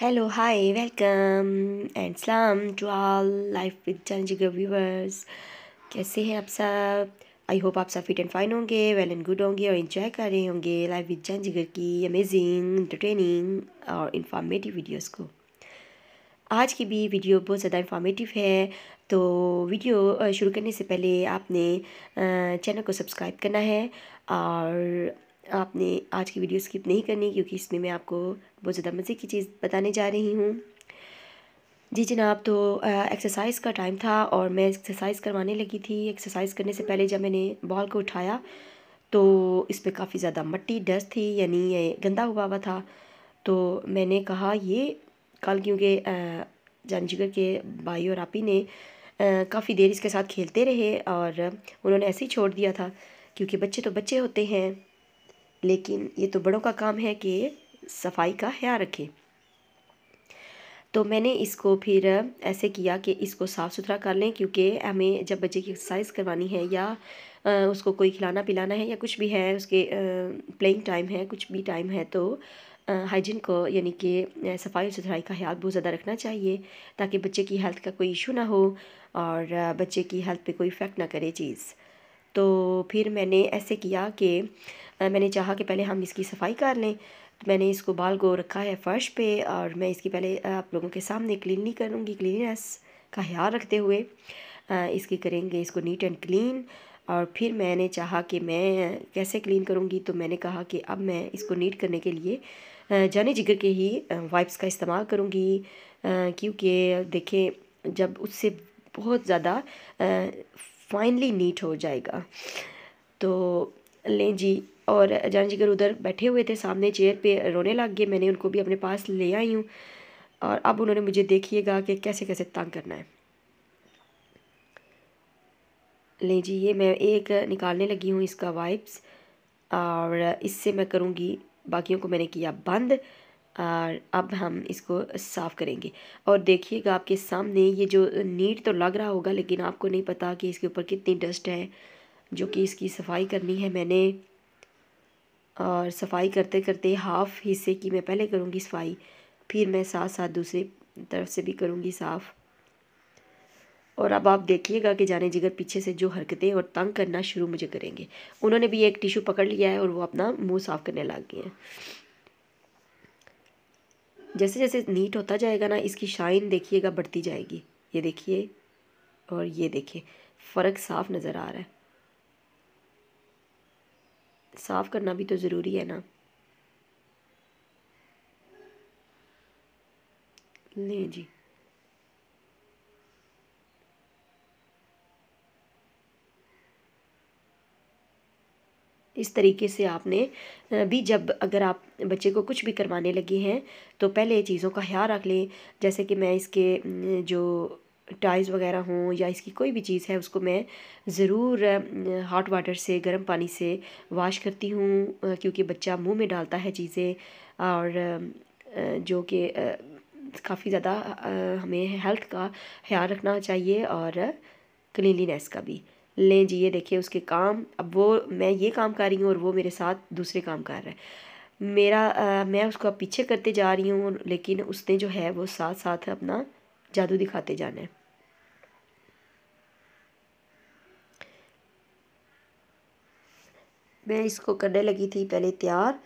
hello hi welcome and सलाम to all life with challenging viewers कैसे हैं आप सब आई होप आप सब फिट एंड फाइन होंगे वेल एंड गुड होंगे और इन्जॉय कर रहे होंगे लाइफ विद चैलेंजिंग की अमेजिंग इंटरटेनिंग और इंफॉर्मेटिव वीडियोस को आज की भी वीडियो बहुत ज़्यादा इंफॉर्मेटिव है तो वीडियो शुरू करने से पहले आपने चैनल को सब्सक्राइब करना है और आपने आज की वीडियो स्किप नहीं करनी क्योंकि इसमें मैं आपको बहुत ज़्यादा मज़े की चीज़ बताने जा रही हूँ जी जनाब तो एक्सरसाइज का टाइम था और मैं एक्सरसाइज करवाने लगी थी एक्सरसाइज करने से पहले जब मैंने बॉल को उठाया तो इस पर काफ़ी ज़्यादा मट्टी डस्ट थी यानी ये गंदा हुआ हुआ था तो मैंने कहा ये कल क्योंकि जानजीगर के भाई और आपी ने काफ़ी देर इसके साथ खेलते रहे और उन्होंने ऐसे ही छोड़ दिया था क्योंकि बच्चे तो बच्चे होते हैं लेकिन ये तो बड़ों का काम है कि सफाई का ख्याल रखें तो मैंने इसको फिर ऐसे किया कि इसको साफ़ सुथरा कर लें क्योंकि हमें जब बच्चे की एक्सरसाइज करवानी है या उसको कोई खिलाना पिलाना है या कुछ भी है उसके प्लेइंग टाइम है कुछ भी टाइम है तो हाइजीन को यानी कि सफाई और सुथराई का ख्याल बहुत ज़्यादा रखना चाहिए ताकि बच्चे की हेल्थ का कोई इशू ना हो और बच्चे की हेल्थ पे कोई इफ़ेक्ट ना करे चीज़ तो फिर मैंने ऐसे किया कि मैंने चाहा कि पहले हम इसकी सफाई कर लें तो मैंने इसको बाल को रखा है फ़र्श पे और मैं इसकी पहले आप लोगों के सामने नहीं करूँगी क्लिननेस का ख्याल रखते हुए इसकी करेंगे इसको नीट एंड क्लीन और फिर मैंने चाहा कि मैं कैसे क्लीन करूँगी तो मैंने कहा कि अब मैं इसको नीट करने के लिए जाने जिगर के ही वाइप्स का इस्तेमाल करूँगी क्योंकि देखें जब उससे बहुत ज़्यादा फाइनली नीट हो जाएगा तो लें जी और अजान अगर उधर बैठे हुए थे सामने चेयर पे रोने लग गए मैंने उनको भी अपने पास ले आई हूँ और अब उन्होंने मुझे देखिएगा कि कैसे कैसे तंग करना है लें जी ये मैं एक निकालने लगी हूँ इसका वाइप्स और इससे मैं करूँगी बाकियों को मैंने किया बंद और अब हम इसको साफ़ करेंगे और देखिएगा आपके सामने ये जो नीट तो लग रहा होगा लेकिन आपको नहीं पता कि इसके ऊपर कितनी डस्ट है जो कि इसकी सफाई करनी है मैंने और सफाई करते करते हाफ़ हिस्से की मैं पहले करूँगी सफाई फिर मैं साथ साथ दूसरे तरफ से भी करूँगी साफ़ और अब आप देखिएगा कि जाने जिगर पीछे से जो हरकतें और तंग करना शुरू मुझे करेंगे उन्होंने भी एक टिशू पकड़ लिया है और वो अपना मुंह साफ़ करने लग गए हैं जैसे जैसे नीट होता जाएगा ना इसकी शाइन देखिएगा बढ़ती जाएगी ये देखिए और ये देखिए फ़र्क साफ नज़र आ रहा है साफ़ करना भी तो ज़रूरी है ना नहीं जी इस तरीके से आपने भी जब अगर आप बच्चे को कुछ भी करवाने लगे हैं तो पहले चीज़ों का ख्याल रख लें जैसे कि मैं इसके जो टाइज़ वगैरह हों या इसकी कोई भी चीज़ है उसको मैं ज़रूर हॉट वाटर से गर्म पानी से वाश करती हूँ क्योंकि बच्चा मुंह में डालता है चीज़ें और जो कि काफ़ी ज़्यादा हमें हेल्थ का ख्याल रखना चाहिए और क्लिनलीनेस का भी लें जी ये देखिए उसके काम अब वो मैं ये काम कर रही हूँ और वो मेरे साथ दूसरे काम कर रहा है मेरा आ, मैं उसको पीछे करते जा रही हूँ लेकिन उसने जो है वो साथ साथ अपना जादू दिखाते जाना है मैं इसको करने लगी थी पहले तैयार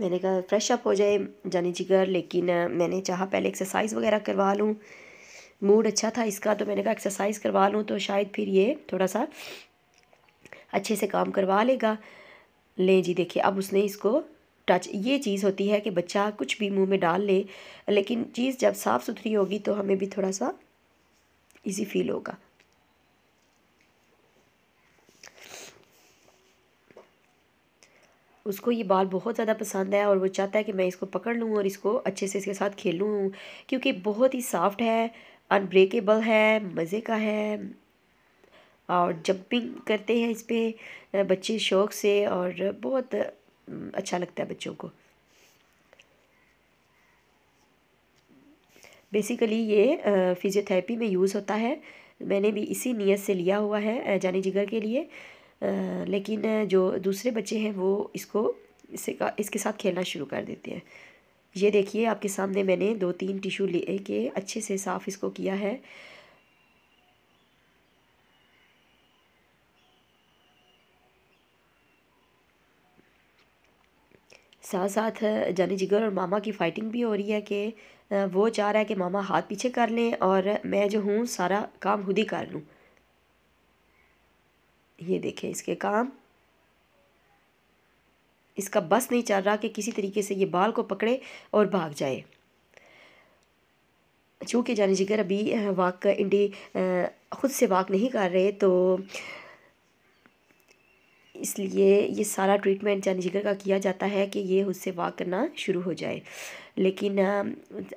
मैंने कहा फ्रेश अप हो जाए जाने जिगर लेकिन मैंने चाहा पहले एक्सरसाइज वगैरह करवा लूँ मूड अच्छा था इसका तो मैंने कहा एक्सरसाइज करवा लूँ तो शायद फिर ये थोड़ा सा अच्छे से काम करवा लेगा लें जी देखिए अब उसने इसको टच ये चीज़ होती है कि बच्चा कुछ भी मुंह में डाल ले लेकिन चीज़ जब साफ़ सुथरी होगी तो हमें भी थोड़ा सा इजी फील होगा उसको ये बाल बहुत ज़्यादा पसंद है और वो चाहता है कि मैं इसको पकड़ लूँ और इसको अच्छे से इसके साथ खेलूँ क्योंकि बहुत ही सॉफ्ट है अनब्रेकेबल है मज़े का है और जंपिंग करते हैं इस पर बच्चे शौक़ से और बहुत अच्छा लगता है बच्चों को बेसिकली ये फिज़ियोथेरेपी में यूज़ होता है मैंने भी इसी नीयत से लिया हुआ है जानी जिगर के लिए लेकिन जो दूसरे बच्चे हैं वो इसको इसके साथ खेलना शुरू कर देते हैं ये देखिए आपके सामने मैंने दो तीन टिश्यू ले के अच्छे से साफ़ इसको किया है साथ साथ जानी जिगर और मामा की फ़ाइटिंग भी हो रही है कि वो चाह रहा है कि मामा हाथ पीछे कर लें और मैं जो हूँ सारा काम खुद ही कर लूँ ये देखें इसके काम इसका बस नहीं चल रहा कि किसी तरीके से ये बाल को पकड़े और भाग जाए चूँकि जान जिगर अभी वाक इंडी ख़ुद से वाक नहीं कर रहे तो इसलिए ये सारा ट्रीटमेंट जान जिगर का किया जाता है कि ये खुद से वाक करना शुरू हो जाए लेकिन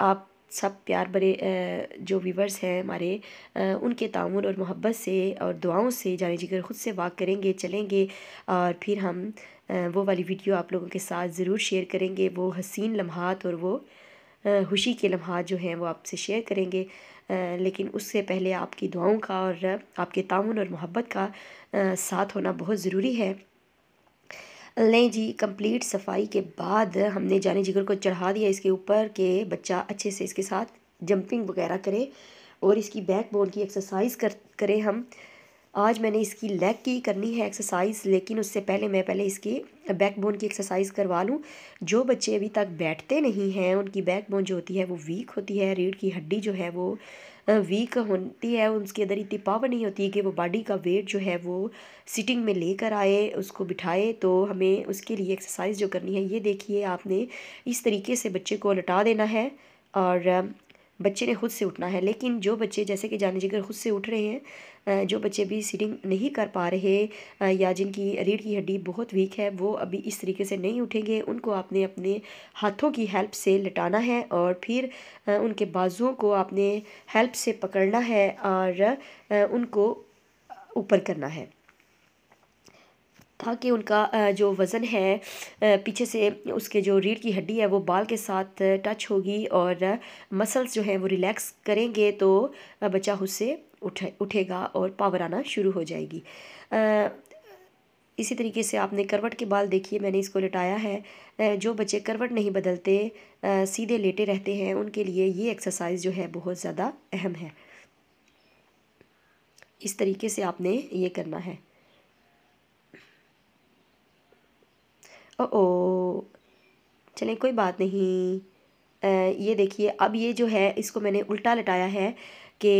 आप सब प्यार भरे जो व्यूवर्स हैं हमारे उनके ताउन और मोहब्बत से और दुआओं से जाने जीकर ख़ुद से वाक करेंगे चलेंगे और फिर हम वो वाली वीडियो आप लोगों के साथ ज़रूर शेयर करेंगे वो हसीन लम्हात और वो खुशी के लम्हा जो हैं वो आपसे शेयर करेंगे लेकिन उससे पहले आपकी दुआओं का और आपके ताउन और मोहब्बत का साथ होना बहुत ज़रूरी है लें जी कंप्लीट सफाई के बाद हमने जाने जिगर को चढ़ा दिया इसके ऊपर कि बच्चा अच्छे से इसके साथ जंपिंग वगैरह करे और इसकी बैक बोन की एक्सरसाइज कर करें हम आज मैंने इसकी लेग की करनी है एक्सरसाइज लेकिन उससे पहले मैं पहले इसकी बैकबोन की एक्सरसाइज करवा लूँ जो बच्चे अभी तक बैठते नहीं हैं उनकी बैकबोन जो होती है वो वीक होती है रीढ़ की हड्डी जो है वो वीक होती है उसके अंदर इतनी पावर नहीं होती कि वो बॉडी का वेट जो है वो सिटिंग में लेकर आए उसको बिठाए तो हमें उसके लिए एक्सरसाइज जो करनी है ये देखिए आपने इस तरीके से बच्चे को लटा देना है और बच्चे ने खुद से उठना है लेकिन जो बच्चे जैसे कि जाने जगह खुद से उठ रहे हैं जो बच्चे भी सीटिंग नहीं कर पा रहे या जिनकी रीढ़ की हड्डी बहुत वीक है वो अभी इस तरीके से नहीं उठेंगे उनको आपने अपने हाथों की हेल्प से लटाना है और फिर उनके बाजुओं को आपने हेल्प से पकड़ना है और उनको ऊपर करना है ताकि उनका जो वज़न है पीछे से उसके जो रीढ़ की हड्डी है वो बाल के साथ टच होगी और मसल्स जो हैं वो रिलैक्स करेंगे तो बच्चा उससे उठे उठेगा और पावर आना शुरू हो जाएगी आ, इसी तरीके से आपने करवट के बाल देखिए मैंने इसको लटाया है जो बच्चे करवट नहीं बदलते आ, सीधे लेटे रहते हैं उनके लिए ये एक्सरसाइज जो है बहुत ज़्यादा अहम है इस तरीके से आपने ये करना है ओ, ओ कोई बात नहीं आ, ये देखिए अब ये जो है इसको मैंने उल्टा लटाया है कि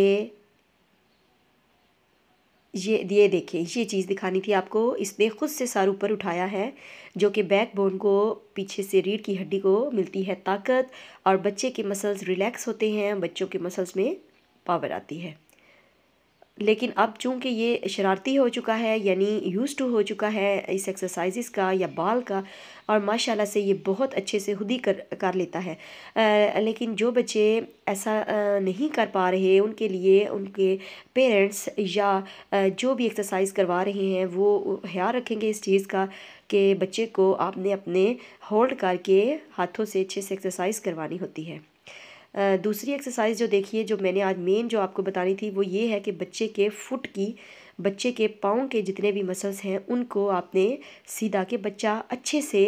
ये ये देखिए ये चीज़ दिखानी थी आपको इसने ख़ुद से सर ऊपर उठाया है जो कि बैक बोन को पीछे से रीढ़ की हड्डी को मिलती है ताकत और बच्चे के मसल्स रिलैक्स होते हैं बच्चों के मसल्स में पावर आती है लेकिन अब चूंकि ये शरारती हो चुका है यानी यूज़ टू हो चुका है इस एक्सरसाइजिस का या बाल का और माशाल्लाह से ये बहुत अच्छे से खुद ही कर कर लेता है आ, लेकिन जो बच्चे ऐसा आ, नहीं कर पा रहे उनके लिए उनके पेरेंट्स या आ, जो भी एक्सरसाइज करवा रहे हैं वो ख्याल रखेंगे इस चीज़ का कि बच्चे को आपने अपने होल्ड करके हाथों से अच्छे से एक्सरसाइज करवानी होती है दूसरी एक्सरसाइज जो देखिए जो मैंने आज मेन जो आपको बतानी थी वो ये है कि बच्चे के फुट की बच्चे के पाँव के जितने भी मसल्स हैं उनको आपने सीधा के बच्चा अच्छे से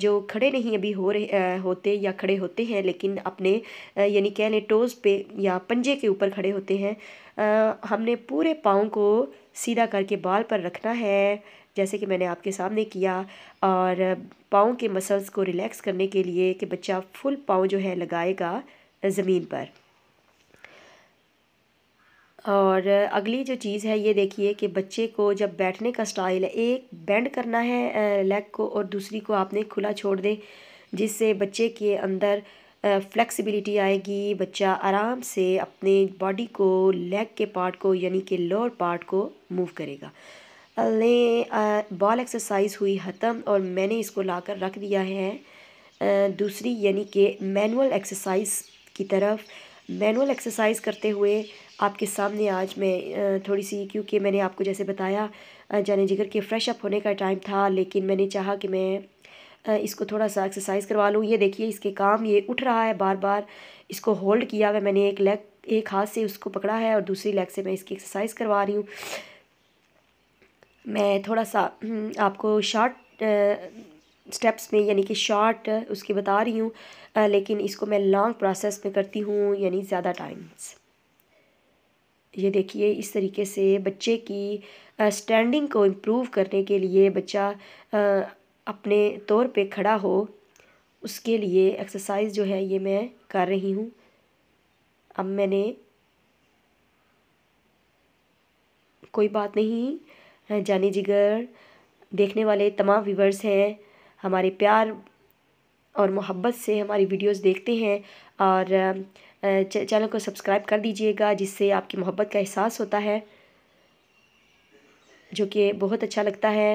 जो खड़े नहीं अभी हो रहे होते या खड़े होते हैं लेकिन अपने यानी कह लें टोज़ पे या पंजे के ऊपर खड़े होते हैं हमने पूरे पाँव को सीधा करके बाल पर रखना है जैसे कि मैंने आपके सामने किया और पाँव के मसल्स को रिलैक्स करने के लिए कि बच्चा फुल पाँव जो है लगाएगा ज़मीन पर और अगली जो चीज़ है ये देखिए कि बच्चे को जब बैठने का स्टाइल है एक बेंड करना है लेग को और दूसरी को आपने खुला छोड़ दें जिससे बच्चे के अंदर फ्लेक्सिबिलिटी आएगी बच्चा आराम से अपने बॉडी को लेग के पार्ट को यानी कि लोअर पार्ट को मूव करेगा लें बॉल एक्सरसाइज हुई ख़त्म और मैंने इसको लाकर रख दिया है दूसरी यानी कि मैनुअल एक्सरसाइज की तरफ मैनुअल एक्सरसाइज करते हुए आपके सामने आज मैं थोड़ी सी क्योंकि मैंने आपको जैसे बताया जाने जिगर के फ्रेश अप होने का टाइम था लेकिन मैंने चाहा कि मैं इसको थोड़ा सा एक्सरसाइज करवा लूँ ये देखिए इसके काम ये उठ रहा है बार बार इसको होल्ड किया हुआ मैंने एक लेग एक हाथ से उसको पकड़ा है और दूसरी लेग से मैं इसकी एक्सरसाइज करवा रही हूँ मैं थोड़ा सा हम्म, आपको शॉर्ट स्टेप्स में यानी कि शॉर्ट उसकी बता रही हूँ लेकिन इसको मैं लॉन्ग प्रोसेस में करती हूँ यानी ज़्यादा टाइम्स ये देखिए इस तरीके से बच्चे की स्टैंडिंग को इम्प्रूव करने के लिए बच्चा अपने तौर पे खड़ा हो उसके लिए एक्सरसाइज जो है ये मैं कर रही हूँ अब मैंने कोई बात नहीं जानी जिगर देखने वाले तमाम व्यूवर्स हैं हमारे प्यार और मोहब्बत से हमारी वीडियोस देखते हैं और चैनल को सब्सक्राइब कर दीजिएगा जिससे आपकी मोहब्बत का एहसास होता है जो कि बहुत अच्छा लगता है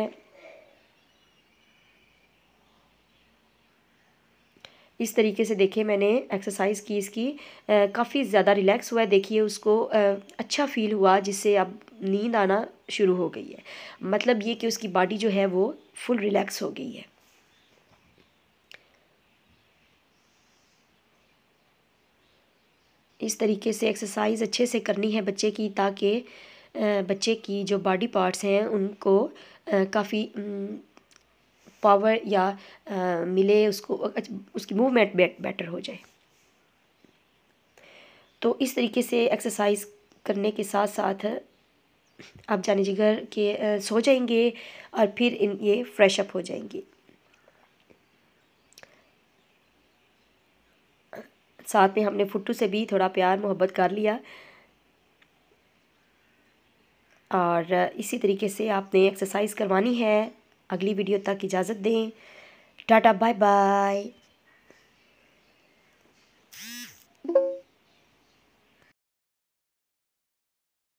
इस तरीके से देखिए मैंने एक्सरसाइज़ की इसकी काफ़ी ज़्यादा रिलैक्स हुआ है देखिए उसको आ, अच्छा फील हुआ जिससे अब नींद आना शुरू हो गई है मतलब ये कि उसकी बॉडी जो है वो फुल रिलैक्स हो गई है इस तरीके से एक्सरसाइज अच्छे से करनी है बच्चे की ताकि बच्चे की जो बॉडी पार्ट्स हैं उनको काफ़ी पावर या आ, मिले उसको उसकी मूवमेंट बेटर हो जाए तो इस तरीके से एक्सरसाइज करने के साथ साथ आप जाने जिगर के सो जाएंगे और फिर इन ये फ्रेश अप हो जाएंगे साथ में हमने फुट्टू से भी थोड़ा प्यार मोहब्बत कर लिया और इसी तरीके से आपने एक्सरसाइज करवानी है अगली वीडियो तक इजाज़त दें टाटा बाय बाय